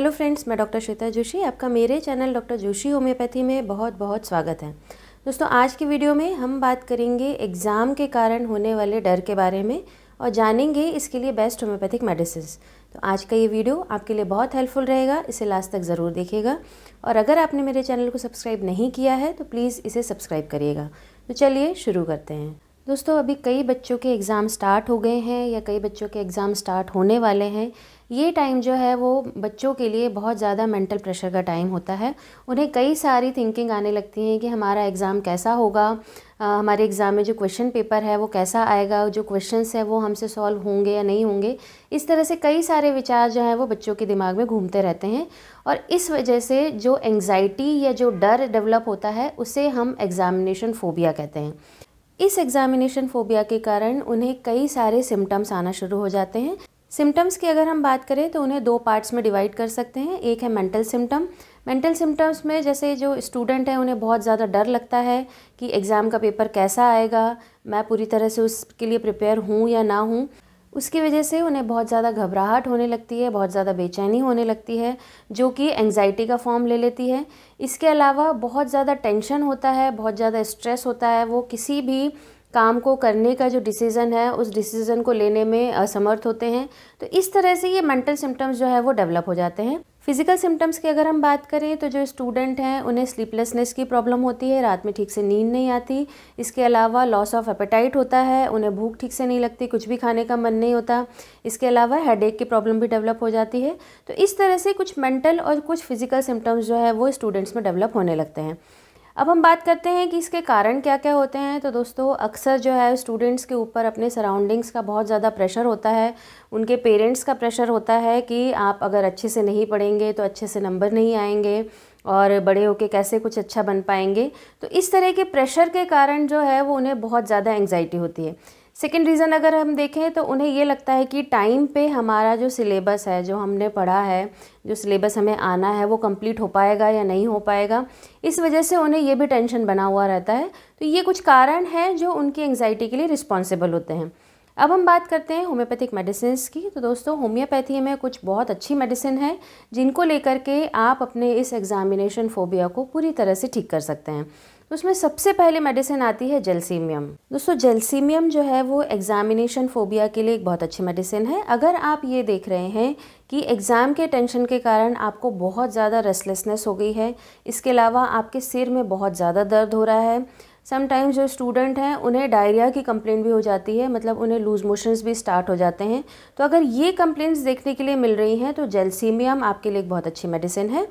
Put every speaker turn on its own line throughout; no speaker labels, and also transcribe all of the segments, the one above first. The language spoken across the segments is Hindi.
हेलो फ्रेंड्स मैं डॉक्टर श्वेता जोशी आपका मेरे चैनल डॉक्टर जोशी होम्योपैथी में बहुत बहुत स्वागत है दोस्तों आज की वीडियो में हम बात करेंगे एग्ज़ाम के कारण होने वाले डर के बारे में और जानेंगे इसके लिए बेस्ट होम्योपैथिक मेडिसिन तो आज का ये वीडियो आपके लिए बहुत हेल्पफुल रहेगा इसे लास्ट तक ज़रूर देखिएगा और अगर आपने मेरे चैनल को सब्सक्राइब नहीं किया है तो प्लीज़ इसे सब्सक्राइब करिएगा तो चलिए शुरू करते हैं दोस्तों अभी कई बच्चों के एग्ज़ाम स्टार्ट हो गए हैं या कई बच्चों के एग्ज़ाम स्टार्ट होने वाले हैं ये टाइम जो है वो बच्चों के लिए बहुत ज़्यादा मेंटल प्रेशर का टाइम होता है उन्हें कई सारी थिंकिंग आने लगती हैं कि हमारा एग्ज़ाम कैसा होगा आ, हमारे एग्ज़ाम में जो क्वेश्चन पेपर है वो कैसा आएगा जो क्वेश्चन है वो हमसे सॉल्व होंगे या नहीं होंगे इस तरह से कई सारे विचार जो हैं वो बच्चों के दिमाग में घूमते रहते हैं और इस वजह से जो एंग्ज़ाइटी या जो डर डेवलप होता है उसे हम एग्ज़ामिनेशन फ़ोबिया कहते हैं इस एग्ज़ामिनेशन फ़ोबिया के कारण उन्हें कई सारे सिम्टम्स आना शुरू हो जाते हैं सिम्टम्स की अगर हम बात करें तो उन्हें दो पार्ट्स में डिवाइड कर सकते हैं एक है मेंटल सिम्टम मेंटल सिम्टम्स में जैसे जो स्टूडेंट हैं उन्हें बहुत ज़्यादा डर लगता है कि एग्ज़ाम का पेपर कैसा आएगा मैं पूरी तरह से उसके लिए प्रिपेयर हूँ या ना हूँ उसकी वजह से उन्हें बहुत ज़्यादा घबराहट होने लगती है बहुत ज़्यादा बेचैनी होने लगती है जो कि एंगजाइटी का फॉर्म ले लेती है इसके अलावा बहुत ज़्यादा टेंशन होता है बहुत ज़्यादा स्ट्रेस होता है वो किसी भी काम को करने का जो डिसीज़न है उस डिसीज़न को लेने में असमर्थ होते हैं तो इस तरह से ये मेंटल सिम्टम्स जो है वो डेवलप हो जाते हैं फिजिकल सिम्टम्स की अगर हम बात करें तो जो स्टूडेंट हैं उन्हें स्लीपलेसनेस की प्रॉब्लम होती है रात में ठीक से नींद नहीं आती इसके अलावा लॉस ऑफ एपेटाइट होता है उन्हें भूख ठीक से नहीं लगती कुछ भी खाने का मन नहीं होता इसके अलावा हेड की प्रॉब्लम भी डेवलप हो जाती है तो इस तरह से कुछ मेंटल और कुछ फिजिकल सिम्टम्स जो है वो स्टूडेंट्स में डेवलप होने लगते हैं अब हम बात करते हैं कि इसके कारण क्या क्या होते हैं तो दोस्तों अक्सर जो है स्टूडेंट्स के ऊपर अपने सराउंडिंग्स का बहुत ज़्यादा प्रेशर होता है उनके पेरेंट्स का प्रेशर होता है कि आप अगर अच्छे से नहीं पढ़ेंगे तो अच्छे से नंबर नहीं आएंगे और बड़े होके कैसे कुछ अच्छा बन पाएंगे तो इस तरह के प्रेशर के कारण जो है वो उन्हें बहुत ज़्यादा एंग्जाइटी होती है सेकेंड रीज़न अगर हम देखें तो उन्हें ये लगता है कि टाइम पे हमारा जो सिलेबस है जो हमने पढ़ा है जो सिलेबस हमें आना है वो कंप्लीट हो पाएगा या नहीं हो पाएगा इस वजह से उन्हें ये भी टेंशन बना हुआ रहता है तो ये कुछ कारण हैं जो उनकी एंगजाइटी के लिए रिस्पॉन्सिबल होते हैं अब हम बात करते हैं होम्योपैथिक मेडिसिन की तो दोस्तों होम्योपैथी में कुछ बहुत अच्छी मेडिसिन है जिनको लेकर के आप अपने इस एग्ज़ामिनेशन फोबिया को पूरी तरह से ठीक कर सकते हैं तो उसमें सबसे पहले मेडिसिन आती है जेलसीमियम दोस्तों जेलसीमियम जो है वो एग्जामिनेशन फोबिया के लिए एक बहुत अच्छी मेडिसिन है अगर आप ये देख रहे हैं कि एग्ज़ाम के टेंशन के कारण आपको बहुत ज़्यादा रेस्टलेसनेस हो गई है इसके अलावा आपके सिर में बहुत ज़्यादा दर्द हो रहा है समटाइम्स जो स्टूडेंट हैं उन्हें डायरिया की कंप्लेंट भी हो जाती है मतलब उन्हें लूज मोशंस भी स्टार्ट हो जाते हैं तो अगर ये कंप्लेंट्स देखने के लिए मिल रही हैं तो जेलसीमियम आपके लिए एक बहुत अच्छी मेडिसिन है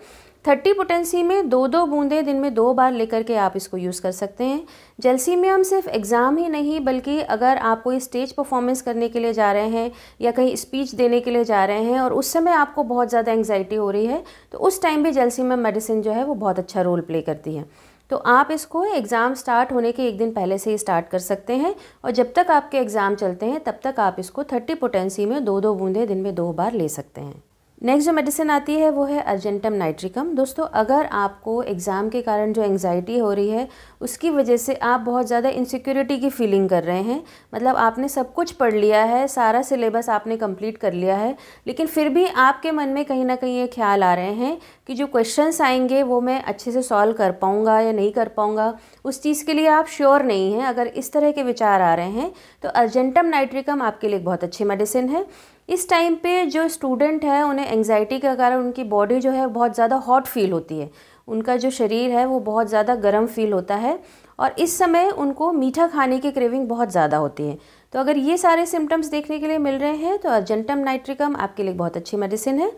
थर्टी पोटेंसी में दो दो बूंदें दिन में दो बार लेकर के आप इसको यूज़ कर सकते हैं जलसी में हम सिर्फ एग्ज़ाम ही नहीं बल्कि अगर आप कोई स्टेज परफॉर्मेंस करने के लिए जा रहे हैं या कहीं स्पीच देने के लिए जा रहे हैं और उस समय आपको बहुत ज़्यादा एंग्जाइटी हो रही है तो उस टाइम भी जलसी में मेडिसिन जो है वो बहुत अच्छा रोल प्ले करती है तो आप इसको एग्ज़ाम स्टार्ट होने के एक दिन पहले से ही स्टार्ट कर सकते हैं और जब तक आपके एग्ज़ाम चलते हैं तब तक आप इसको थर्टी पोटेंसी में दो दो बूंदें दिन में दो बार ले सकते हैं नेक्स्ट जो मेडिसिन आती है वो है अर्जेंटम नाइट्रिकम दोस्तों अगर आपको एग्ज़ाम के कारण जो एंगजाइटी हो रही है उसकी वजह से आप बहुत ज़्यादा इनसिक्योरिटी की फीलिंग कर रहे हैं मतलब आपने सब कुछ पढ़ लिया है सारा सिलेबस आपने कंप्लीट कर लिया है लेकिन फिर भी आपके मन में कहीं ना कहीं ये ख्याल आ रहे हैं कि जो क्वेश्चन आएंगे वो मैं अच्छे से सॉल्व कर पाऊँगा या नहीं कर पाऊँगा उस चीज़ के लिए आप श्योर नहीं हैं अगर इस तरह के विचार आ रहे हैं तो अर्जेंटम नाइट्रिकम आपके लिए बहुत अच्छी मेडिसिन है इस टाइम पे जो स्टूडेंट है उन्हें एंगजाइटी के कारण उनकी बॉडी जो है बहुत ज़्यादा हॉट फील होती है उनका जो शरीर है वो बहुत ज़्यादा गर्म फील होता है और इस समय उनको मीठा खाने की क्रेविंग बहुत ज़्यादा होती है तो अगर ये सारे सिम्टम्स देखने के लिए मिल रहे हैं तो अर्जेंटम नाइट्रिकम आपके लिए बहुत अच्छी मेडिसिन है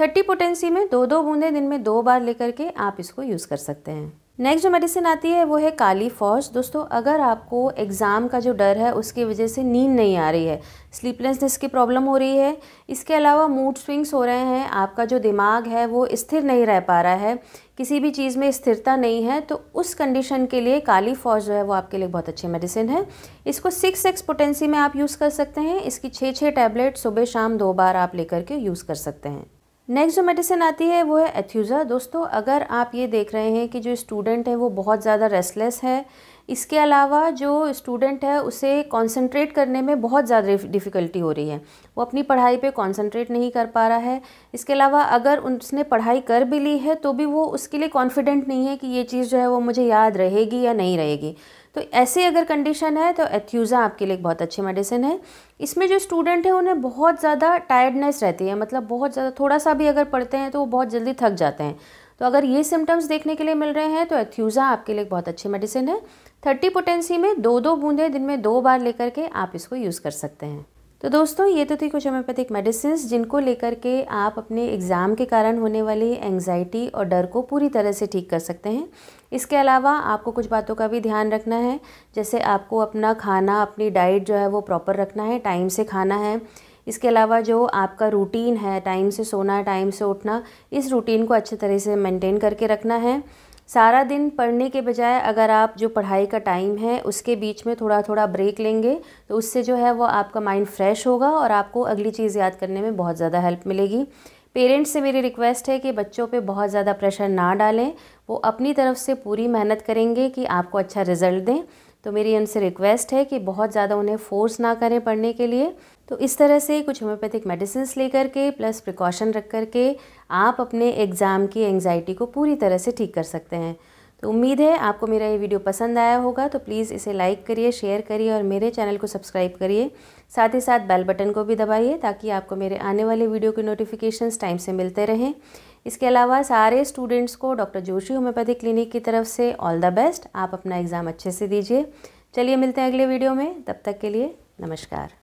थर्टी पोटेंसी में दो दो बूंदें दिन में दो बार लेकर के आप इसको यूज़ कर सकते हैं नेक्स्ट जो मेडिसिन आती है वो है काली फौज दोस्तों अगर आपको एग्ज़ाम का जो डर है उसकी वजह से नींद नहीं आ रही है स्लीपलेसनेस की प्रॉब्लम हो रही है इसके अलावा मूड स्विंग्स हो रहे हैं आपका जो दिमाग है वो स्थिर नहीं रह पा रहा है किसी भी चीज़ में स्थिरता नहीं है तो उस कंडीशन के लिए काली फौज जो है वो आपके लिए बहुत अच्छी मेडिसिन है इसको सिक्स एक्स पोटेंसी में आप यूज़ कर सकते हैं इसकी छः छः टैबलेट सुबह शाम दो बार आप लेकर के यूज़ कर सकते हैं नेक्स्ट जो मेडिसिन आती है वो है एथ्यूज़ा दोस्तों अगर आप ये देख रहे हैं कि जो स्टूडेंट है वो बहुत ज़्यादा रेस्टलेस है इसके अलावा जो स्टूडेंट है उसे कंसंट्रेट करने में बहुत ज़्यादा डिफ़िकल्टी हो रही है वो अपनी पढ़ाई पे कंसंट्रेट नहीं कर पा रहा है इसके अलावा अगर उसने पढ़ाई कर भी ली है तो भी वो उसके लिए कॉन्फिडेंट नहीं है कि ये चीज़ जो है वो मुझे याद रहेगी या नहीं रहेगी तो ऐसी अगर कंडीशन है तो एथ्यूज़ा आपके लिए एक बहुत अच्छी मेडिसिन है इसमें जो स्टूडेंट हैं उन्हें बहुत ज़्यादा टायर्डनेस रहती है मतलब बहुत ज़्यादा थोड़ा सा भी अगर पढ़ते हैं तो वो बहुत जल्दी थक जाते हैं तो अगर ये सिम्टम्स देखने के लिए मिल रहे हैं तो एथ्यूज़ा आपके लिए एक बहुत अच्छी मेडिसिन है थर्टी पोटेंसी में दो दो बूंदें दिन में दो बार लेकर के आप इसको यूज़ कर सकते हैं तो दोस्तों ये तो थी कुछ होम्योपैथिक मेडिसिन जिनको लेकर के आप अपने एग्ज़ाम के कारण होने वाली एंग्जाइटी और डर को पूरी तरह से ठीक कर सकते हैं इसके अलावा आपको कुछ बातों का भी ध्यान रखना है जैसे आपको अपना खाना अपनी डाइट जो है वो प्रॉपर रखना है टाइम से खाना है इसके अलावा जो आपका रूटीन है टाइम से सोना टाइम से उठना इस रूटीन को अच्छे तरह से मेंटेन करके रखना है सारा दिन पढ़ने के बजाय अगर आप जो पढ़ाई का टाइम है उसके बीच में थोड़ा थोड़ा ब्रेक लेंगे तो उससे जो है वो आपका माइंड फ्रेश होगा और आपको अगली चीज़ याद करने में बहुत ज़्यादा हेल्प मिलेगी पेरेंट्स से मेरी रिक्वेस्ट है कि बच्चों पे बहुत ज़्यादा प्रेशर ना डालें वो अपनी तरफ से पूरी मेहनत करेंगे कि आपको अच्छा रिज़ल्ट दें तो मेरी उनसे रिक्वेस्ट है कि बहुत ज़्यादा उन्हें फोर्स ना करें पढ़ने के लिए तो इस तरह से कुछ होम्योपैथिक मेडिसिन लेकर के प्लस प्रिकॉशन रख कर के आप अपने एग्ज़ाम की एंगजाइटी को पूरी तरह से ठीक कर सकते हैं तो उम्मीद है आपको मेरा ये वीडियो पसंद आया होगा तो प्लीज़ इसे लाइक करिए शेयर करिए और मेरे चैनल को सब्सक्राइब करिए साथ ही साथ बेल बटन को भी दबाइए ताकि आपको मेरे आने वाले वीडियो के नोटिफिकेशंस टाइम से मिलते रहें इसके अलावा सारे स्टूडेंट्स को डॉक्टर जोशी होम्योपैथी क्लिनिक की तरफ से ऑल द बेस्ट आप अपना एग्ज़ाम अच्छे से दीजिए चलिए मिलते हैं अगले वीडियो में तब तक के लिए नमस्कार